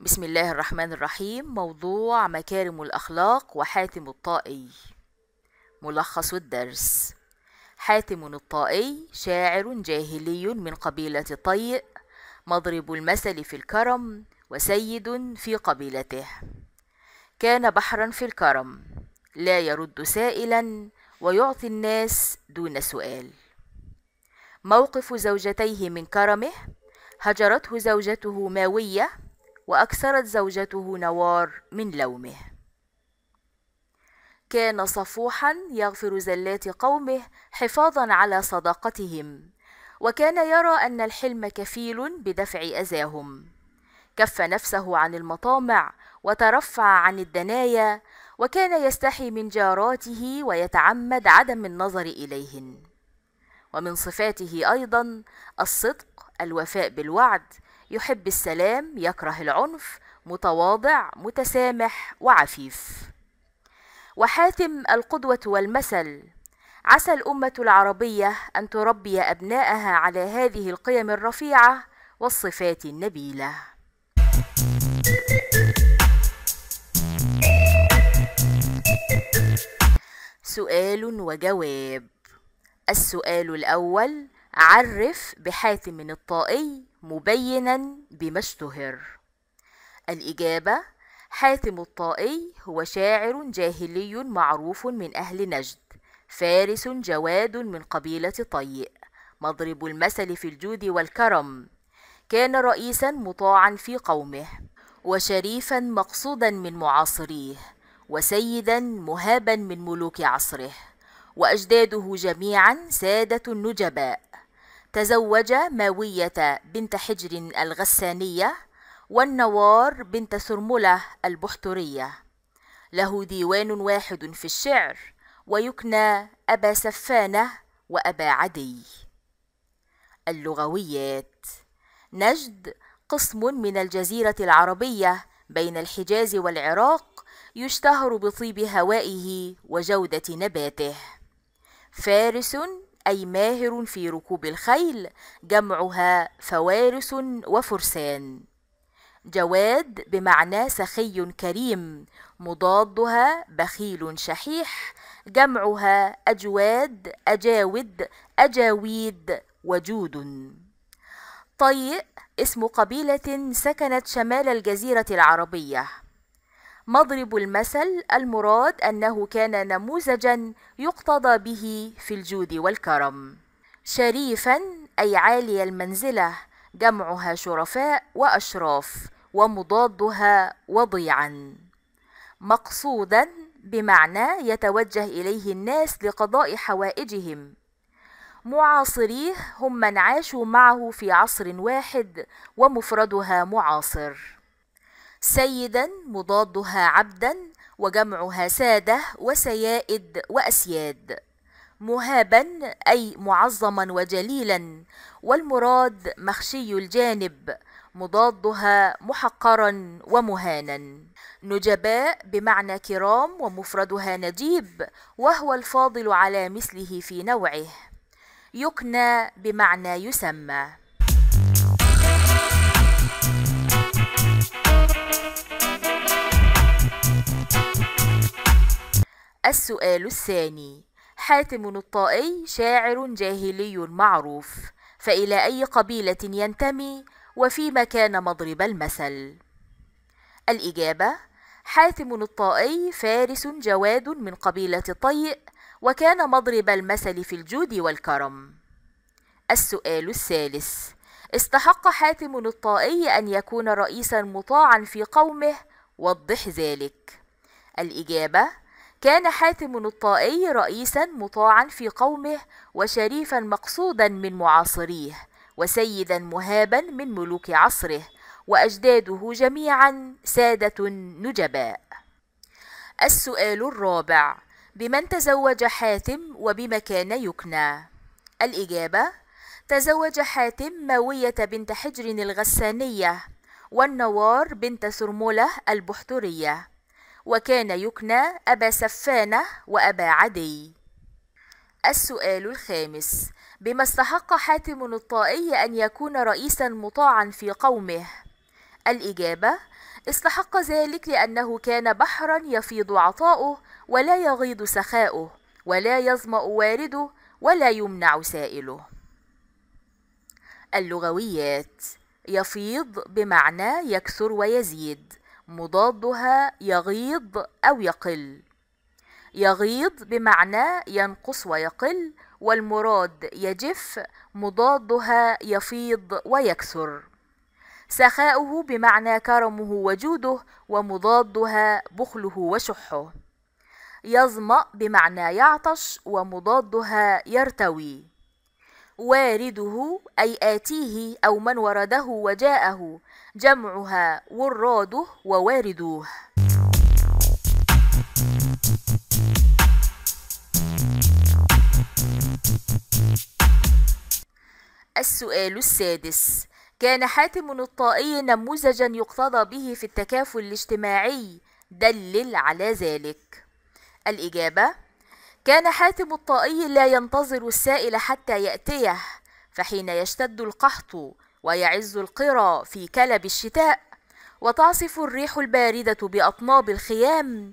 بسم الله الرحمن الرحيم موضوع مكارم الأخلاق وحاتم الطائي ملخص الدرس حاتم الطائي شاعر جاهلي من قبيلة طيء مضرب المثل في الكرم وسيد في قبيلته كان بحرا في الكرم لا يرد سائلا ويعطي الناس دون سؤال موقف زوجتيه من كرمه هجرته زوجته ماويه واكثرت زوجته نوار من لومه كان صفوحا يغفر زلات قومه حفاظا على صداقتهم وكان يرى ان الحلم كفيل بدفع اذاهم كف نفسه عن المطامع وترفع عن الدنايا وكان يستحي من جاراته ويتعمد عدم النظر اليهن ومن صفاته ايضا الصدق الوفاء بالوعد يحب السلام يكره العنف متواضع متسامح وعفيف وحاتم القدوه والمثل عسى الامه العربيه ان تربي ابناءها على هذه القيم الرفيعه والصفات النبيله سؤال وجواب السؤال الأول عرف بحاتم الطائي مبينا بما اشتهر الإجابة حاتم الطائي هو شاعر جاهلي معروف من أهل نجد فارس جواد من قبيلة طيء مضرب المثل في الجود والكرم كان رئيسا مطاعا في قومه وشريفا مقصودا من معاصريه وسيدا مهابا من ملوك عصره واجداده جميعا ساده النجباء تزوج ماويه بنت حجر الغسانيه والنوار بنت سرمله البحتريه له ديوان واحد في الشعر ويكنى ابا سفانه وابا عدي اللغويات نجد قسم من الجزيره العربيه بين الحجاز والعراق يشتهر بطيب هوائه وجودة نباته فارس أي ماهر في ركوب الخيل جمعها فوارس وفرسان جواد بمعنى سخي كريم مضادها بخيل شحيح جمعها أجواد أجاود أجاويد وجود طيء اسم قبيلة سكنت شمال الجزيرة العربية مضرب المثل المراد أنه كان نموذجا يقتضى به في الجود والكرم شريفا أي عالي المنزلة جمعها شرفاء وأشراف ومضادها وضيعا مقصودا بمعنى يتوجه إليه الناس لقضاء حوائجهم معاصريه هم من عاشوا معه في عصر واحد ومفردها معاصر سيدا مضادها عبدا وجمعها ساده وسيائد واسياد مهابا اي معظما وجليلا والمراد مخشي الجانب مضادها محقرا ومهانا نجباء بمعنى كرام ومفردها نجيب وهو الفاضل على مثله في نوعه يكنى بمعنى يسمى السؤال الثاني حاتم الطائي شاعر جاهلي معروف فإلى أي قبيلة ينتمي وفيما كان مضرب المثل الإجابة حاتم الطائي فارس جواد من قبيلة طيء وكان مضرب المثل في الجود والكرم السؤال الثالث استحق حاتم الطائي أن يكون رئيسا مطاعا في قومه وضح ذلك الإجابة كان حاتم الطائي رئيسا مطاعا في قومه وشريفا مقصودا من معاصريه وسيدا مهابا من ملوك عصره واجداده جميعا ساده نجباء السؤال الرابع بمن تزوج حاتم وبما كان يكنى الاجابه تزوج حاتم ماويه بنت حجر الغسانيه والنوار بنت سرمله البحتريه وكان يكنى أبا سفانة وأبا عدي السؤال الخامس بما استحق حاتم الطائي أن يكون رئيسا مطاعا في قومه الإجابة استحق ذلك لأنه كان بحرا يفيض عطاؤه ولا يغيض سخاؤه ولا يظمأ وارده ولا يمنع سائله اللغويات يفيض بمعنى يكثر ويزيد مضادها يغيض أو يقل يغيض بمعنى ينقص ويقل والمراد يجف مضادها يفيض ويكثر سخاؤه بمعنى كرمه وجوده ومضادها بخله وشحه يظمأ بمعنى يعطش ومضادها يرتوي وارده أي آتيه أو من ورده وجاءه جمعها وراده وواردوه السؤال السادس كان حاتم الطائي نموذجا يقتضى به في التكافل الاجتماعي دلل على ذلك الإجابة كان حاتم الطائي لا ينتظر السائل حتى يأتيه فحين يشتد القحط ويعز القرى في كلب الشتاء وتعصف الريح البارده باطناب الخيام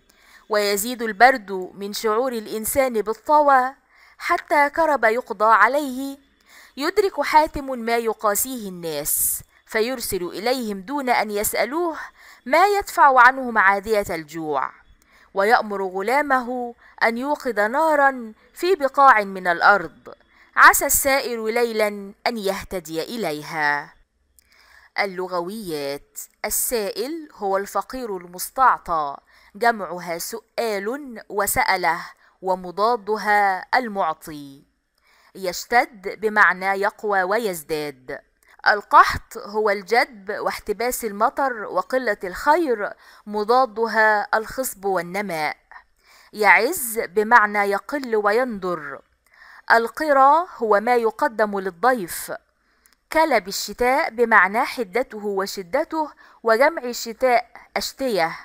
ويزيد البرد من شعور الانسان بالطوى حتى كرب يقضى عليه يدرك حاتم ما يقاسيه الناس فيرسل اليهم دون ان يسالوه ما يدفع عنهم عاديه الجوع ويامر غلامه ان يوقد نارا في بقاع من الارض عسى السائر ليلا أن يهتدي إليها اللغويات السائل هو الفقير المستعطى جمعها سؤال وسأله ومضادها المعطي يشتد بمعنى يقوى ويزداد القحط هو الجدب واحتباس المطر وقلة الخير مضادها الخصب والنماء يعز بمعنى يقل ويندر القرى هو ما يقدم للضيف كلب الشتاء بمعنى حدته وشدته وجمع الشتاء أشتية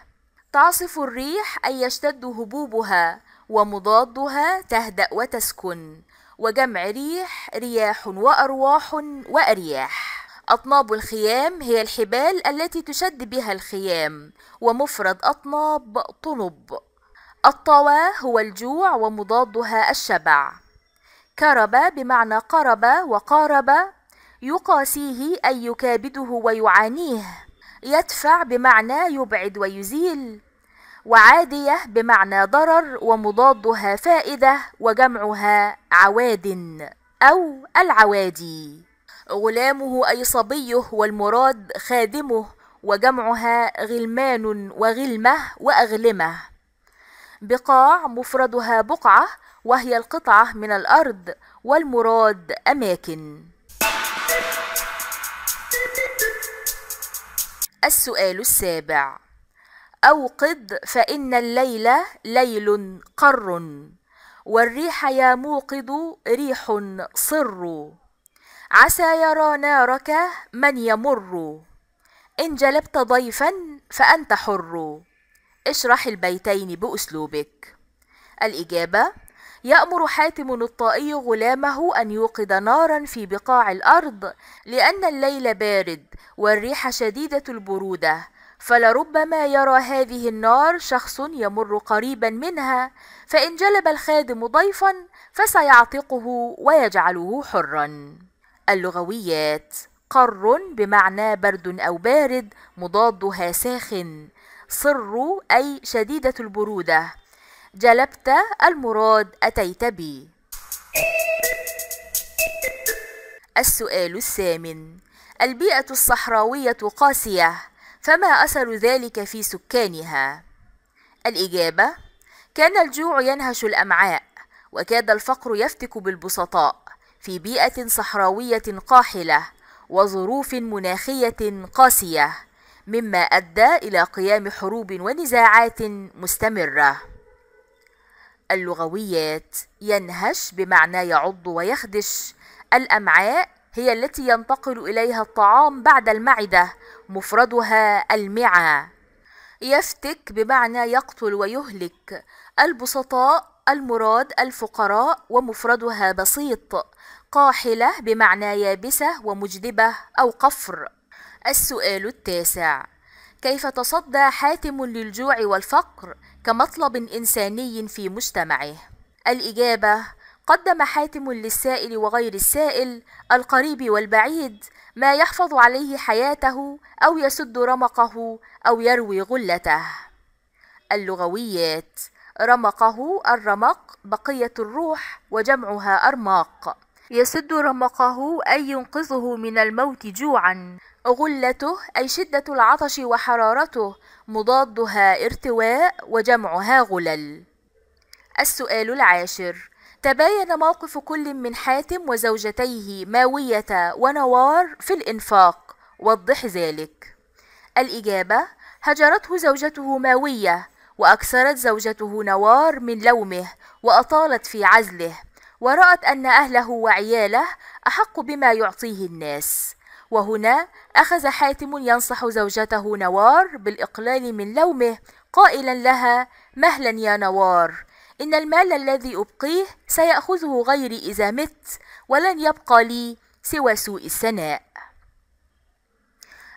تعصف الريح أي يشتد هبوبها ومضادها تهدأ وتسكن وجمع ريح رياح وأرواح وأرياح أطناب الخيام هي الحبال التي تشد بها الخيام ومفرد أطناب طنب الطوى هو الجوع ومضادها الشبع كرب بمعنى قرب وقارب يقاسيه أي يكابده ويعانيه يدفع بمعنى يبعد ويزيل وعادية بمعنى ضرر ومضادها فائدة وجمعها عواد أو العوادي غلامه أي صبيه والمراد خادمه وجمعها غلمان وغلمة وأغلمة بقاع مفردها بقعة وهي القطعة من الأرض والمراد أماكن السؤال السابع أوقد فإن الليل ليل قر والريح يا موقد ريح صر عسى يرى نارك من يمر إن جلبت ضيفا فأنت حر اشرح البيتين بأسلوبك الإجابة يأمر حاتم الطائي غلامه أن يوقد نارا في بقاع الأرض لأن الليل بارد والريح شديدة البرودة فلربما يرى هذه النار شخص يمر قريبا منها فإن جلب الخادم ضيفا فسيعتقه ويجعله حرا اللغويات قر بمعنى برد أو بارد مضادها ساخن صر أي شديدة البرودة جلبت المراد أتيت بي السؤال الثامن البيئة الصحراوية قاسية فما أثر ذلك في سكانها؟ الإجابة كان الجوع ينهش الأمعاء وكاد الفقر يفتك بالبسطاء في بيئة صحراوية قاحلة وظروف مناخية قاسية مما أدى إلى قيام حروب ونزاعات مستمرة اللغويات ينهش بمعنى يعض ويخدش الأمعاء هي التي ينتقل إليها الطعام بعد المعدة مفردها المعى يفتك بمعنى يقتل ويهلك البسطاء المراد الفقراء ومفردها بسيط قاحلة بمعنى يابسة ومجدبة أو قفر السؤال التاسع كيف تصدى حاتم للجوع والفقر كمطلب إنساني في مجتمعه الإجابة قدم حاتم للسائل وغير السائل القريب والبعيد ما يحفظ عليه حياته أو يسد رمقه أو يروي غلته اللغويات رمقه الرمق بقية الروح وجمعها أرماق يسد رمقه أي ينقذه من الموت جوعا غلته أي شدة العطش وحرارته مضادها ارتواء وجمعها غلل السؤال العاشر تباين موقف كل من حاتم وزوجتيه ماوية ونوار في الإنفاق وضح ذلك الإجابة هجرته زوجته ماوية وأكثرت زوجته نوار من لومه وأطالت في عزله ورأت أن أهله وعياله أحق بما يعطيه الناس وهنا أخذ حاتم ينصح زوجته نوار بالإقلال من لومه قائلا لها مهلا يا نوار إن المال الذي أبقيه سيأخذه غيري إذا مت ولن يبقى لي سوى سوء الثناء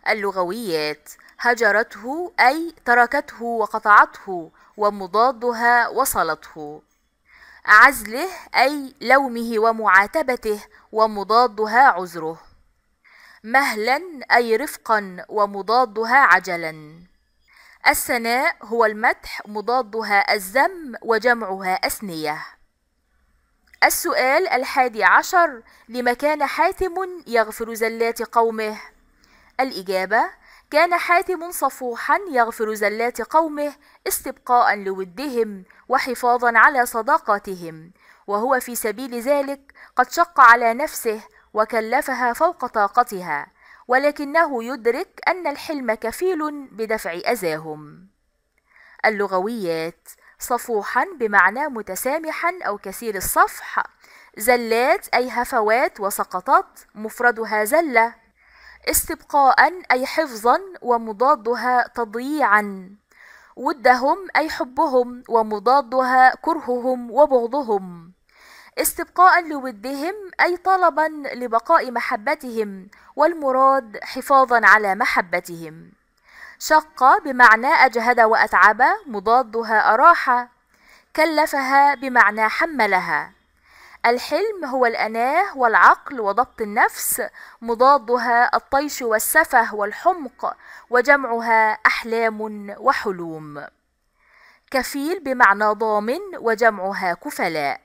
اللغويات هجرته أي تركته وقطعته ومضادها وصلته عزله أي لومه ومعاتبته ومضادها عذره مهلا أي رفقا ومضادها عجلا الثناء هو المدح مضادها الذم وجمعها أثنية السؤال الحادي عشر لما كان حاتم يغفر زلات قومه الإجابة كان حاتم صفوحا يغفر زلات قومه استبقاء لودهم وحفاظا على صداقتهم وهو في سبيل ذلك قد شق على نفسه وكلفها فوق طاقتها ولكنه يدرك ان الحلم كفيل بدفع اذاهم اللغويات صفوحا بمعنى متسامحا او كثير الصفح زلات اي هفوات وسقطات مفردها زله استبقاء اي حفظا ومضادها تضييعا ودهم اي حبهم ومضادها كرههم وبغضهم استبقاء لودهم أي طلبا لبقاء محبتهم والمراد حفاظا على محبتهم شق بمعنى أجهد وأتعب مضادها أراح كلفها بمعنى حملها الحلم هو الأناه والعقل وضبط النفس مضادها الطيش والسفه والحمق وجمعها أحلام وحلوم كفيل بمعنى ضامن وجمعها كفلاء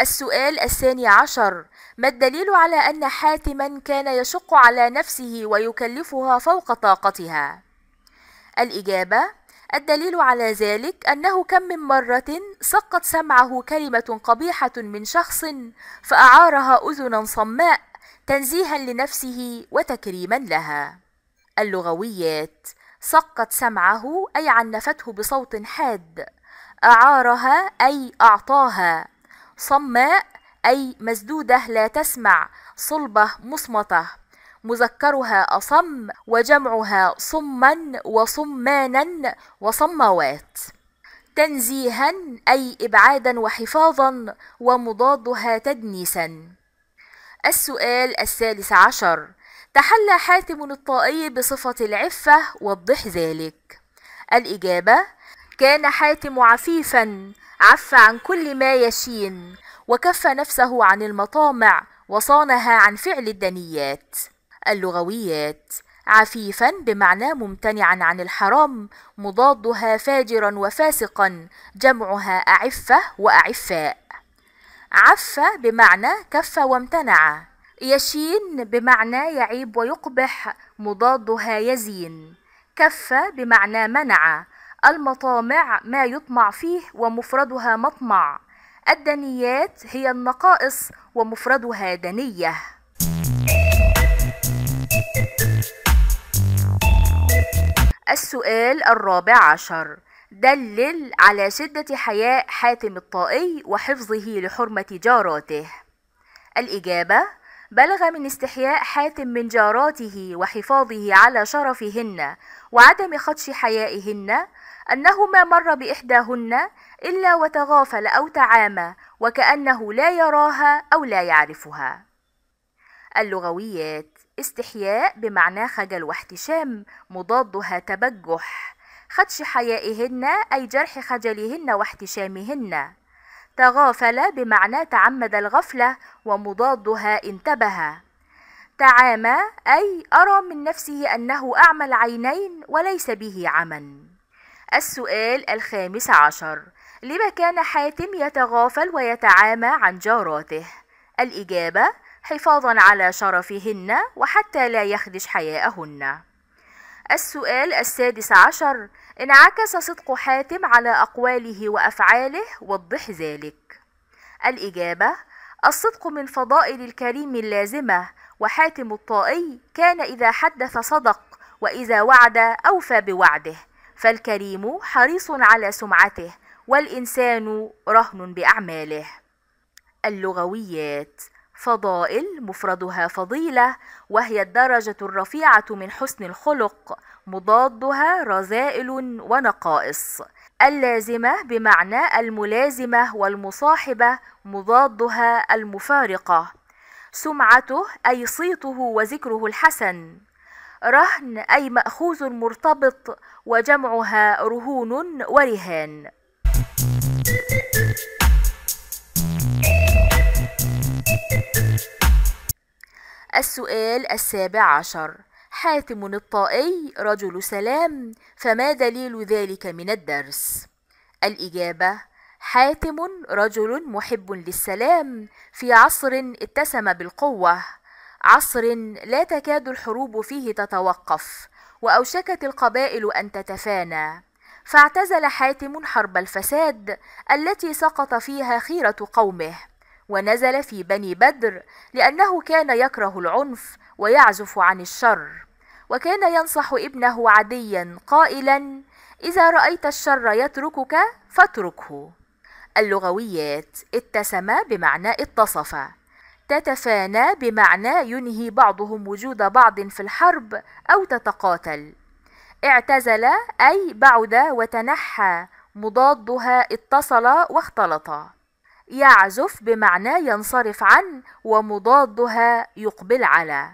السؤال الثاني عشر ما الدليل على أن حاتما كان يشق على نفسه ويكلفها فوق طاقتها؟ الإجابة الدليل على ذلك أنه كم من مرة سقط سمعه كلمة قبيحة من شخص فأعارها أذنا صماء تنزيها لنفسه وتكريما لها. اللغويات سقت سمعه أي عنفته بصوت حاد أعارها أي أعطاها صماء أي مسدودة لا تسمع صلبة مصمتة مذكرها أصم وجمعها صما وصمانا وصموات تنزيها أي إبعادا وحفاظا ومضادها تدنيسا السؤال الثالث عشر تحلى حاتم الطائي بصفة العفة وضح ذلك الإجابة كان حاتم عفيفا عف عن كل ما يشين وكف نفسه عن المطامع وصانها عن فعل الدنيات اللغويات عفيفا بمعنى ممتنعا عن الحرام مضادها فاجرا وفاسقا جمعها أعفة وأعفاء عف بمعنى كف وامتنع يشين بمعنى يعيب ويقبح مضادها يزين كف بمعنى منع المطامع ما يطمع فيه ومفردها مطمع الدنيات هي النقائص ومفردها دنيه السؤال الرابع عشر دلل على شدة حياء حاتم الطائي وحفظه لحرمة جاراته الإجابة بلغ من استحياء حاتم من جاراته وحفاظه على شرفهن وعدم خدش حيائهن أنه ما مر بإحداهن إلا وتغافل أو تعامى وكأنه لا يراها أو لا يعرفها. اللغويات استحياء بمعنى خجل واحتشام مضادها تبجح خدش حيائهن أي جرح خجلهن واحتشامهن تغافل بمعنى تعمد الغفلة ومضادها انتبه تعامى أي أرى من نفسه أنه أعمى العينين وليس به عمى السؤال الخامس عشر لما كان حاتم يتغافل ويتعامى عن جاراته الإجابة حفاظا على شرفهن وحتى لا يخدش حياءهن السؤال السادس عشر انعكس صدق حاتم على أقواله وأفعاله وضح ذلك الإجابة الصدق من فضائل الكريم اللازمة وحاتم الطائي كان إذا حدث صدق وإذا وعد أوفى بوعده فالكريم حريص على سمعته والإنسان رهن بأعماله اللغويات فضائل مفردها فضيلة وهي الدرجة الرفيعة من حسن الخلق مضادها رذائل ونقائص اللازمة بمعنى الملازمة والمصاحبة مضادها المفارقة سمعته أي صيته وذكره الحسن رهن أي مأخوذ مرتبط وجمعها رهون ورهان السؤال السابع عشر حاتم الطائي رجل سلام فما دليل ذلك من الدرس الإجابة حاتم رجل محب للسلام في عصر اتسم بالقوة عصر لا تكاد الحروب فيه تتوقف واوشكت القبائل ان تتفانى فاعتزل حاتم حرب الفساد التي سقط فيها خيره قومه ونزل في بني بدر لانه كان يكره العنف ويعزف عن الشر وكان ينصح ابنه عديا قائلا اذا رايت الشر يتركك فاتركه اللغويات اتسم بمعنى اتصف تتفانى بمعنى ينهي بعضهم وجود بعض في الحرب أو تتقاتل اعتزل أي بعد وتنحى مضادها اتصل واختلط يعزف بمعنى ينصرف عن ومضادها يقبل على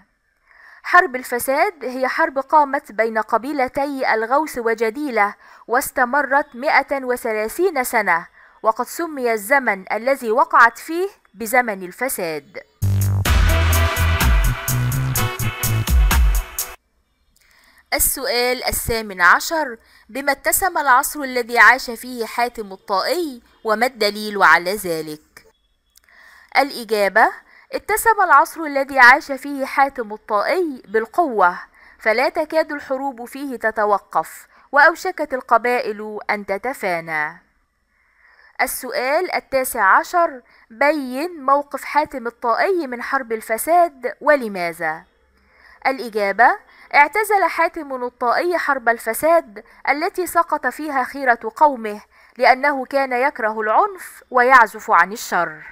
حرب الفساد هي حرب قامت بين قبيلتي الغوث وجديلة واستمرت 130 سنة وقد سمي الزمن الذي وقعت فيه بزمن الفساد السؤال الثامن عشر بما اتسم العصر الذي عاش فيه حاتم الطائي وما الدليل على ذلك الإجابة اتسم العصر الذي عاش فيه حاتم الطائي بالقوة فلا تكاد الحروب فيه تتوقف وأوشكت القبائل أن تتفانى السؤال التاسع عشر بين موقف حاتم الطائي من حرب الفساد ولماذا الإجابة اعتزل حاتم الطائي حرب الفساد التي سقط فيها خيرة قومه لأنه كان يكره العنف ويعزف عن الشر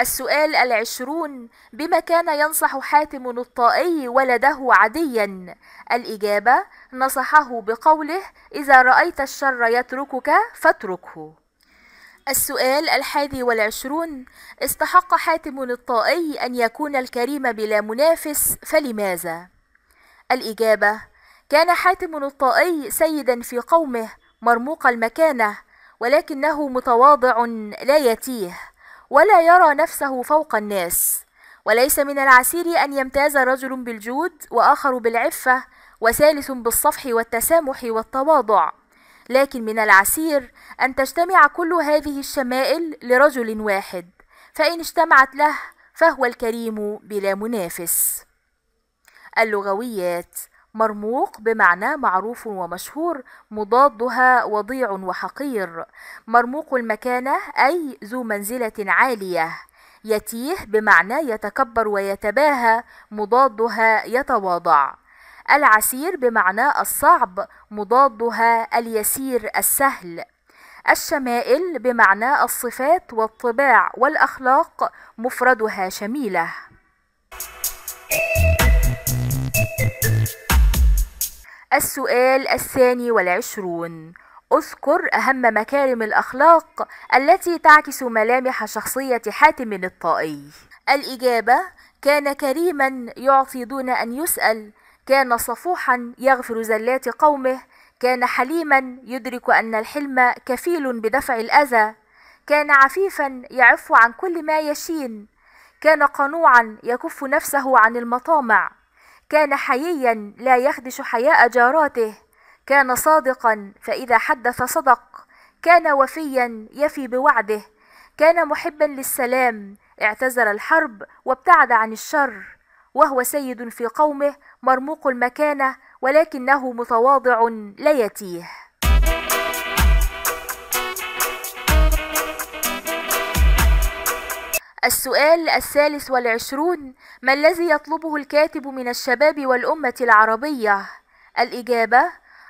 السؤال العشرون بما كان ينصح حاتم الطائي ولده عديا الإجابة نصحه بقوله إذا رأيت الشر يتركك فاتركه السؤال الحادي والعشرون استحق حاتم الطائي أن يكون الكريم بلا منافس فلماذا؟ الإجابة كان حاتم الطائي سيدا في قومه مرموق المكانة ولكنه متواضع لا يتيه ولا يرى نفسه فوق الناس وليس من العسير أن يمتاز رجل بالجود وآخر بالعفة وثالث بالصفح والتسامح والتواضع لكن من العسير أن تجتمع كل هذه الشمائل لرجل واحد فإن اجتمعت له فهو الكريم بلا منافس اللغويات مرموق بمعنى معروف ومشهور مضادها وضيع وحقير مرموق المكانه اي ذو منزله عاليه يتيه بمعنى يتكبر ويتباهى مضادها يتواضع العسير بمعنى الصعب مضادها اليسير السهل الشمائل بمعنى الصفات والطباع والأخلاق مفردها شميلة السؤال الثاني والعشرون اذكر أهم مكارم الأخلاق التي تعكس ملامح شخصية حاتم الطائي الإجابة كان كريما يعطي دون أن يسأل كان صفوحا يغفر زلات قومه كان حليما يدرك ان الحلم كفيل بدفع الاذى كان عفيفا يعف عن كل ما يشين كان قنوعا يكف نفسه عن المطامع كان حييا لا يخدش حياء جاراته كان صادقا فاذا حدث صدق كان وفيا يفي بوعده كان محبا للسلام اعتزل الحرب وابتعد عن الشر وهو سيد في قومه مرموق المكانه ولكنه متواضع لا يتيه السؤال الثالث والعشرون ما الذي يطلبه الكاتب من الشباب والأمة العربية؟ الإجابة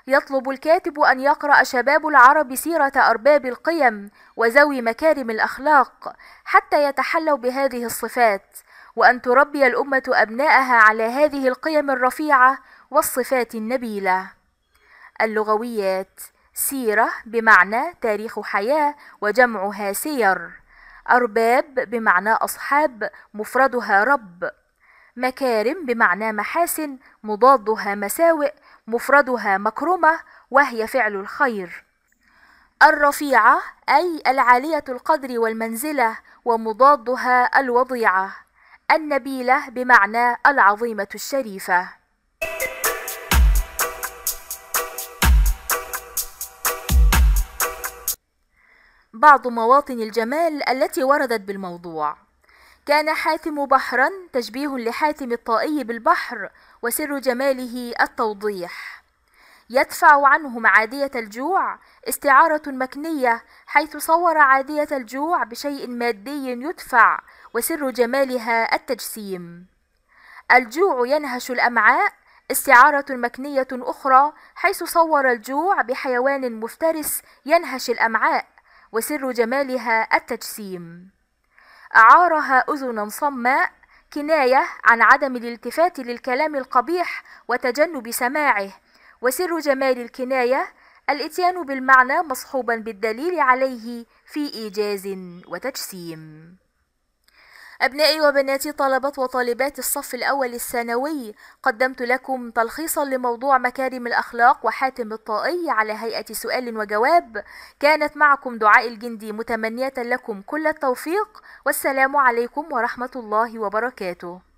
يطلب الكاتب أن يقرأ شباب العرب سيرة أرباب القيم وذوي مكارم الأخلاق حتى يتحلوا بهذه الصفات وأن تربي الأمة أبناءها على هذه القيم الرفيعة والصفات النبيلة. اللغويات سيرة بمعنى تاريخ حياة وجمعها سير. أرباب بمعنى أصحاب مفردها رب. مكارم بمعنى محاسن مضادها مساوئ مفردها مكرمة وهي فعل الخير. الرفيعة أي العالية القدر والمنزلة ومضادها الوضيعة النبيلة بمعنى العظيمة الشريفة بعض مواطن الجمال التي وردت بالموضوع كان حاتم بحرا تشبيه لحاتم الطائي بالبحر وسر جماله التوضيح يدفع عنهم عادية الجوع استعارة مكنية حيث صور عادية الجوع بشيء مادي يدفع وسر جمالها التجسيم الجوع ينهش الأمعاء استعارة مكنية أخرى حيث صور الجوع بحيوان مفترس ينهش الأمعاء وسر جمالها التجسيم أعارها أذنا صماء كناية عن عدم الالتفات للكلام القبيح وتجنب سماعه وسر جمال الكناية الإتيان بالمعنى مصحوبا بالدليل عليه في إيجاز وتجسيم أبنائي وبناتي طلبة وطالبات الصف الأول الثانوي قدمت لكم تلخيصا لموضوع مكارم الأخلاق وحاتم الطائي على هيئة سؤال وجواب كانت معكم دعاء الجندي متمنية لكم كل التوفيق والسلام عليكم ورحمة الله وبركاته